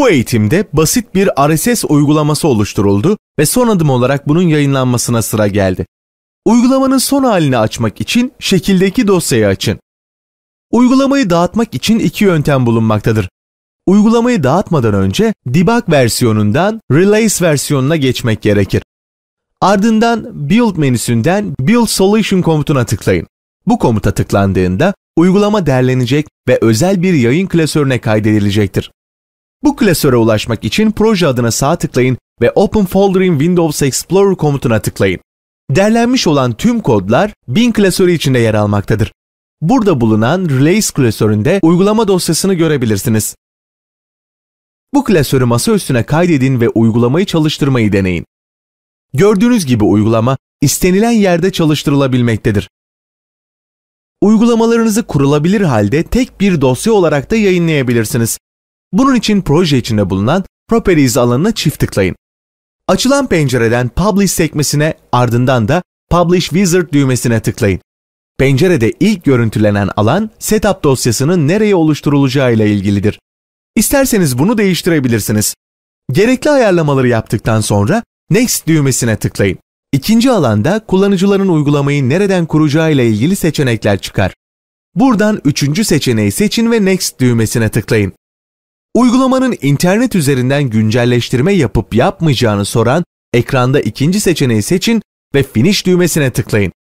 Bu eğitimde basit bir RSS uygulaması oluşturuldu ve son adım olarak bunun yayınlanmasına sıra geldi. Uygulamanın son halini açmak için şekildeki dosyayı açın. Uygulamayı dağıtmak için iki yöntem bulunmaktadır. Uygulamayı dağıtmadan önce debug versiyonundan release versiyonuna geçmek gerekir. Ardından build menüsünden build solution komutuna tıklayın. Bu komuta tıklandığında uygulama derlenecek ve özel bir yayın klasörüne kaydedilecektir. Bu klasöre ulaşmak için proje adına sağ tıklayın ve Open Folder in Windows Explorer komutuna tıklayın. Derlenmiş olan tüm kodlar bin klasörü içinde yer almaktadır. Burada bulunan Relays klasöründe uygulama dosyasını görebilirsiniz. Bu klasörü masaüstüne kaydedin ve uygulamayı çalıştırmayı deneyin. Gördüğünüz gibi uygulama istenilen yerde çalıştırılabilmektedir. Uygulamalarınızı kurulabilir halde tek bir dosya olarak da yayınlayabilirsiniz. Bunun için proje içinde bulunan Properties alanına çift tıklayın. Açılan pencereden Publish sekmesine ardından da Publish Wizard düğmesine tıklayın. Pencerede ilk görüntülenen alan setup dosyasının nereye oluşturulacağı ile ilgilidir. İsterseniz bunu değiştirebilirsiniz. Gerekli ayarlamaları yaptıktan sonra Next düğmesine tıklayın. İkinci alanda kullanıcıların uygulamayı nereden kuracağı ile ilgili seçenekler çıkar. Buradan üçüncü seçeneği seçin ve Next düğmesine tıklayın. Uygulamanın internet üzerinden güncelleştirme yapıp yapmayacağını soran ekranda ikinci seçeneği seçin ve Finish düğmesine tıklayın.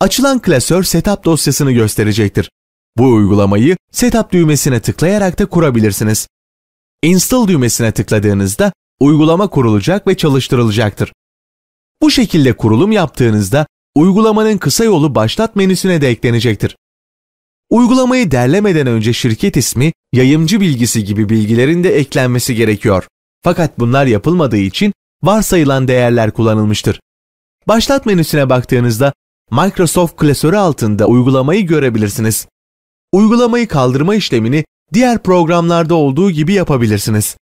Açılan klasör setup dosyasını gösterecektir. Bu uygulamayı setup düğmesine tıklayarak da kurabilirsiniz. Install düğmesine tıkladığınızda uygulama kurulacak ve çalıştırılacaktır. Bu şekilde kurulum yaptığınızda uygulamanın kısa yolu başlat menüsüne de eklenecektir. Uygulamayı derlemeden önce şirket ismi, yayımcı bilgisi gibi bilgilerin de eklenmesi gerekiyor. Fakat bunlar yapılmadığı için varsayılan değerler kullanılmıştır. Başlat menüsüne baktığınızda Microsoft klasörü altında uygulamayı görebilirsiniz. Uygulamayı kaldırma işlemini diğer programlarda olduğu gibi yapabilirsiniz.